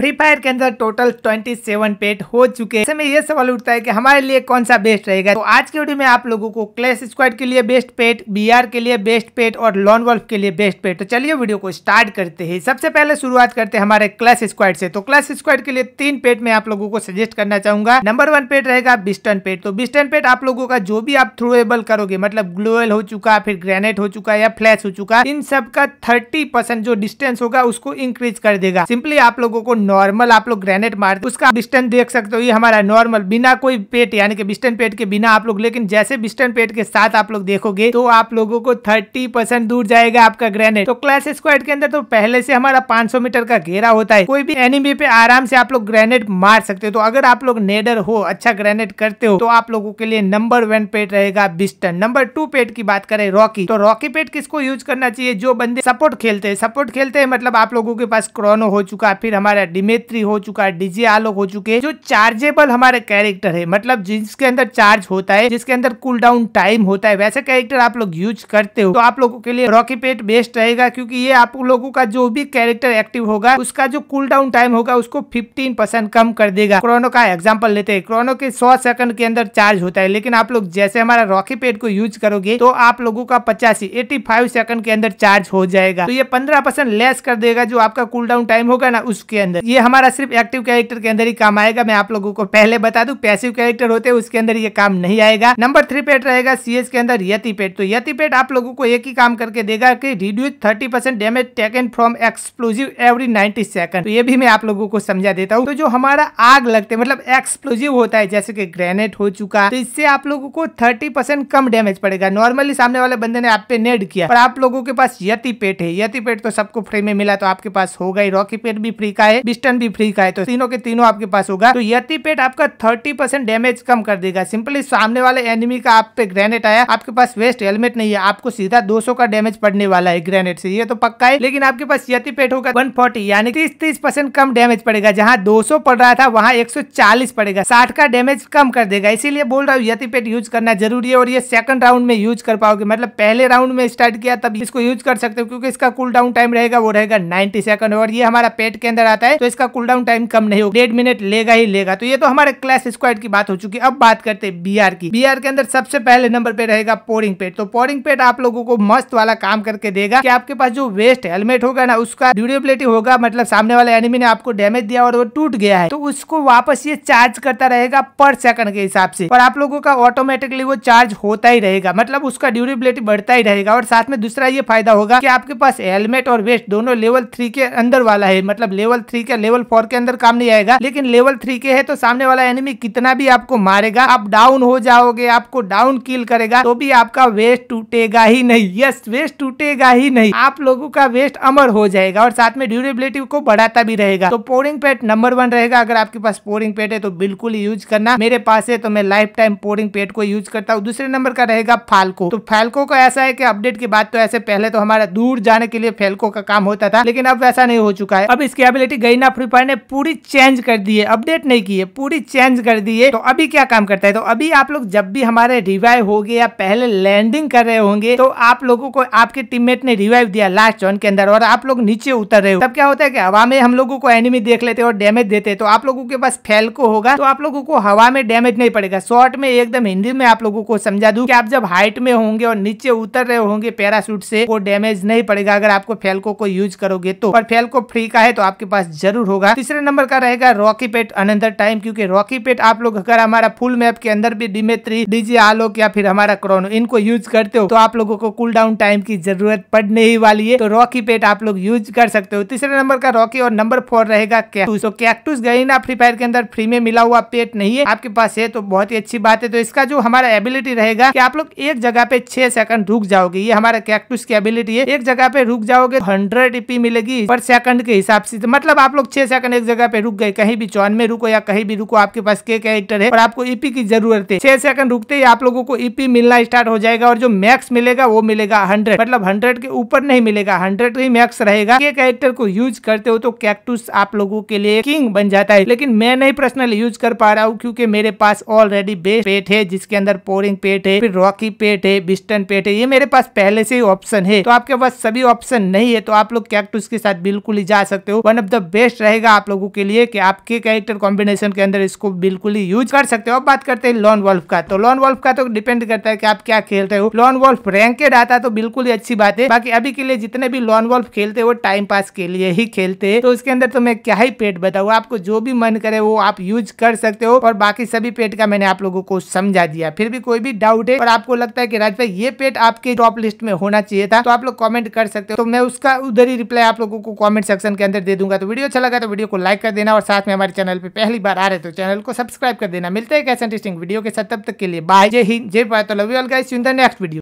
free fire के अंदर total 27 पेट हो चुके हैं इसमें ये सवाल उठता है कि हमारे लिए कौन सा बेस्ट रहेगा तो आज की वीडियो में आप लोगों को क्लैश स्क्वाड के लिए बेस्ट पेट बीआर के लिए बेस्ट पेट और लॉन वॉल्फ के लिए बेस्ट पेट तो चलिए वीडियो को स्टार्ट करते हैं सबसे पहले शुरुआत करते हैं हमारे क्लैश स्क्वाड से तो क्लैश स्क्वाड के लिए तीन पेट में आप लोगों को सजेस्ट करना चाहूंगा नंबर वन पेट रहेगा बिस्टन पेट तो बिस्टन पेट आप लोगों का जो भी आप थ्रोएबल करोगे मतलब ग्लोएल हो चुका फिर ग्रेनेट हो चुका या फ्लैश हो चुका इन सब का थर्टी जो डिस्टेंस होगा उसको इंक्रीज कर देगा सिंपली आप लोगों को नॉर्मल आप लोग ग्रेनेड मारते उसका डिस्टेंस देख सकते हो ये हमारा नॉर्मल बिना कोई पेट यानी कि बिस्टन पेट के बिना आप लोग लेकिन जैसे बिस्टन पेट के साथ आप लोग देखोगे तो आप लोगों को थर्टी परसेंट दूर जाएगा आपका ग्रेनेड तो क्लास स्क्वाड के अंदर तो पहले से हमारा पांच मीटर का घेरा होता है कोई भी एनिमी पे आराम से आप लोग ग्रेनेड मार सकते हो तो अगर आप लोग नेडर हो अच्छा ग्रेनेड करते हो तो आप लोगों के लिए नंबर वन पेट रहेगा बिस्टन नंबर टू पेट की बात करें रॉकी तो रॉकी पेट किसको यूज करना चाहिए जो बंदे सपोर्ट खेलते हैं सपोर्ट खेलते हैं मतलब आप लोगों के पास क्रोनो हो चुका फिर हमारा डिमेट्री हो चुका है डीजे आलोक हो चुके जो चार्जेबल हमारे कैरेक्टर है मतलब जिसके अंदर चार्ज होता है जिसके अंदर कूल डाउन टाइम होता है वैसे कैरेक्टर आप लोग यूज करते हो तो आप लोगों के लिए रॉकी पेट बेस्ट रहेगा क्योंकि ये आप लोगों का जो भी कैरेक्टर एक्टिव होगा उसका जो कूल डाउन टाइम होगा उसको फिफ्टीन परसेंट कम कर देगा क्रोनो का एग्जाम्पल लेते हैं क्रोनो के सौ सेकंड के अंदर चार्ज होता है लेकिन आप लोग जैसे हमारा रॉकी पेड को यूज करोगे तो आप लोगों का पचासी एटी फाइव सेकंड के अंदर चार्ज हो जाएगा तो ये पंद्रह परसेंट लेस कर देगा जो आपका कूल डाउन टाइम होगा ना उसके अंदर ये हमारा सिर्फ एक्टिव कैरेक्टर के अंदर ही काम आएगा मैं आप लोगों को पहले बता दू पैसिव कैरेक्टर होते हैं उसके अंदर ये काम नहीं आएगा नंबर थ्री पेट रहेगा सीएस के अंदर यति पेट तो यति पेट आप लोगों को एक ही काम करके देगा कि reduce thirty percent damage taken from explosive every ninety second तो ये भी मैं आप लोगों को समझा देता हूँ तो जो हमारा आग लगते मतलब एक्सप्लोजिव होता है जैसे की ग्रेनेड हो चुका तो इससे आप लोगों को थर्टी परसेंट कम डैमेज पड़ेगा नॉर्मली सामने वाले बंदे ने आप पे नेड किया पर आप लोगों के पास यति पेट है यति पेट तो सबको फ्री में मिला तो आपके पास होगा ही रॉकी पेट भी फ्री का है पिस्टन भी फ्री का है तो तीनों के तीनों आपके पास होगा तो यति पेट आपका थर्टी परसेंट डैमेज कम कर देगा सिंपली सामने वाले एनिमी का आप पे ग्रेनेट आया आपके पास वेस्ट हेलमेट नहीं है आपको सीधा 200 का डैमेज पड़ने वाला है ग्रेनेट से ये तो पक्का है लेकिन आपके पास यति पेट होगा वन यानी तीस तीस परसेंट कम डैमेज पड़ेगा जहाँ दो पड़ रहा था वहाँ एक पड़ेगा साठ का डैमेज कम कर देगा इसीलिए बोल रहा हूँ यति पेट यूज करना जरूरी है और ये सेकंड राउंड में यूज कर पाओगे मतलब पहले राउंड में स्टार्ट किया तब इसको यूज कर सकते हो क्योंकि इसका कूल डाउन टाइम रहेगा वो रहेगा 90 सेकंड और ये हमारा पेट के अंदर आता है तो इसका कूलडाउन टाइम कम नहीं होगा डेढ़ मिनट लेगा ही लेगा तो ये तो हमारे क्लैश स्क्वाड की बात हो चुकी है अब बात करते हैं बी की बी के अंदर सबसे पहले नंबर पे रहेगा पोरिंग पेट तो पोरिंग पेट आप लोगों को मस्त वाला काम करके देगा कि आपके पास जो वेस्ट हेलमेट होगा ना उसका ड्यूरेबिलिटी होगा मतलब सामने वाले एनिमी ने आपको डैमेज दिया और वो टूट गया है तो उसको वापस ये चार्ज करता रहेगा पर सेकंड के हिसाब से और आप लोगों का ऑटोमेटिकली वो चार्ज होता ही रहेगा मतलब उसका ड्यूरेबिलिटी बढ़ता ही रहेगा और साथ में दूसरा ये फायदा होगा कि आपके पास हेलमेट और वेस्ट दोनों लेवल थ्री के अंदर वाला है मतलब लेवल थ्री के क्या लेवल फोर के अंदर काम नहीं आएगा लेकिन लेवल थ्री के है तो सामने वाला एनिमी कितना भी आपको मारेगा आप डाउन हो जाओगे आपको डाउन किल करेगा तो भी आपका वेस्ट टूटेगा ही नहीं यस वेस्ट टूटेगा ही नहीं आप लोगों का वेस्ट अमर हो जाएगा और साथ में ड्यूरेबिलिटी को बढ़ाता भी रहेगा तो पोरिंग पेट नंबर वन रहेगा अगर आपके पास पोरिंग पेट है तो बिल्कुल यूज करना मेरे पास है तो मैं लाइफ टाइम पोरिंग पेट को यूज करता हूँ दूसरे नंबर का रहेगा फाल्को तो फाल्को का ऐसा है की अपडेट के बाद तो ऐसे पहले तो हमारा दूर जाने के लिए फेल्को का काम होता था लेकिन अब वैसा नहीं हो चुका है अब इसकी एबिलिटी गई ना फ्री फायर ने पूरी चेंज कर दी है अपडेट नहीं की है पूरी चेंज कर दी है तो अभी क्या काम करता है तो अभी आप लोग जब भी हमारे रिवाइव हो गए या पहले लैंडिंग कर रहे होंगे तो आप लोगों को आपके टीममेट ने रिवाइव दिया लास्ट जोन के अंदर और आप लोग नीचे उतर रहे हो तब क्या होता है कि हवा में हम लोगों को एनिमी देख लेते और डैमेज देते तो आप लोगों के पास फैलको होगा तो आप लोगों को हवा में डैमेज नहीं पड़ेगा शॉर्ट में एकदम हिंदी में आप लोगों को समझा दू की आप जब हाइट में होंगे और नीचे उतर रहे होंगे पैरासूट से वो डैमेज नहीं पड़ेगा अगर आपको फैलको को यूज करोगे तो पर फैलको फ्री का है तो आपके पास जरूर जरूर होगा तीसरे नंबर का रहेगा रॉकी पेट अनदर टाइम क्योंकि रॉकी पेट आप लोग अगर हमारा फुल मैप के अंदर भी डिमेत्री डीजे आलोक या फिर हमारा क्रोनो इनको यूज करते हो तो आप लोगों को कुल डाउन टाइम की जरूरत पड़ने ही वाली है तो रॉकी पेट आप लोग यूज कर सकते हो तीसरे नंबर का रॉकी और नंबर फोर रहेगा कैक्टूस तो कैक्टूस गई ना फ्री फायर के अंदर फ्री में मिला हुआ पेट नहीं है आपके पास है तो बहुत ही अच्छी बात है तो इसका जो हमारा एबिलिटी रहेगा कि आप लोग एक जगह पे छह सेकंड रुक जाओगे ये हमारा कैक्टूस की एबिलिटी है एक जगह पे रुक जाओगे हंड्रेड ईपी मिलेगी पर सेकंड के हिसाब से तो मतलब आप लोग छह सेकंड एक जगह पे रुक गए कहीं भी चौन में रुको या कहीं भी रुको आपके पास के कैरेक्टर है और आपको ईपी e की जरूरत है छह सेकंड रुकते ही आप लोगों को ईपी e मिलना स्टार्ट हो जाएगा और जो मैक्स मिलेगा वो मिलेगा हंड्रेड मतलब हंड्रेड के ऊपर नहीं मिलेगा हंड्रेड ही मैक्स रहेगा के कैरेक्टर को यूज करते हो तो कैक्टूस आप लोगों के लिए किंग बन जाता है लेकिन मैं नहीं पर्सनली यूज कर पा रहा हूँ क्योंकि मेरे पास ऑलरेडी बेस्ट पेट है जिसके अंदर पोरिंग पेट है फिर रॉकी पेट है बिस्टन पेट है ये मेरे पास पहले से ही ऑप्शन है तो आपके पास सभी ऑप्शन नहीं है तो आप लोग कैक्टूस के साथ बिल्कुल ही जा सकते हो one of the best best रहेगा आप लोगों के लिए कि आपके कैरेक्टर कॉम्बिनेशन के अंदर इसको बिल्कुल ही यूज कर सकते हो अब बात करते हैं लॉन वॉल्फ का तो लॉन वॉल्फ का तो डिपेंड करता है कि आप क्या खेल रहे हो लॉन वॉल्फ रैंकेड आता तो बिल्कुल ही अच्छी बात है बाकी अभी के लिए जितने भी लॉन वॉल्फ खेलते हैं वो टाइम पास के लिए ही खेलते हैं तो उसके अंदर तो मैं क्या ही पेट बताऊ आपको जो भी मन करे वो आप यूज कर सकते हो और बाकी सभी पेट का मैंने आप लोगों को समझा दिया फिर भी कोई भी डाउट है और आपको लगता है कि राज भाई ये पेट आपके टॉप लिस्ट में होना चाहिए था तो आप लोग कॉमेंट कर सकते हो तो मैं उसका उधर ही रिप्लाई आप लोगों को कॉमेंट सेक्शन के अंदर दे दूंगा तो वीडियो अच्छा लगा तो वीडियो को लाइक कर देना और साथ में हमारे चैनल पर पहली बार आ रहे तो चैनल को सब्सक्राइब कर देना मिलते हैं कैसे इंटरेस्टिंग वीडियो के साथ तब तक के लिए बाय जय हिंद जय पाए तो love you all guys in the next video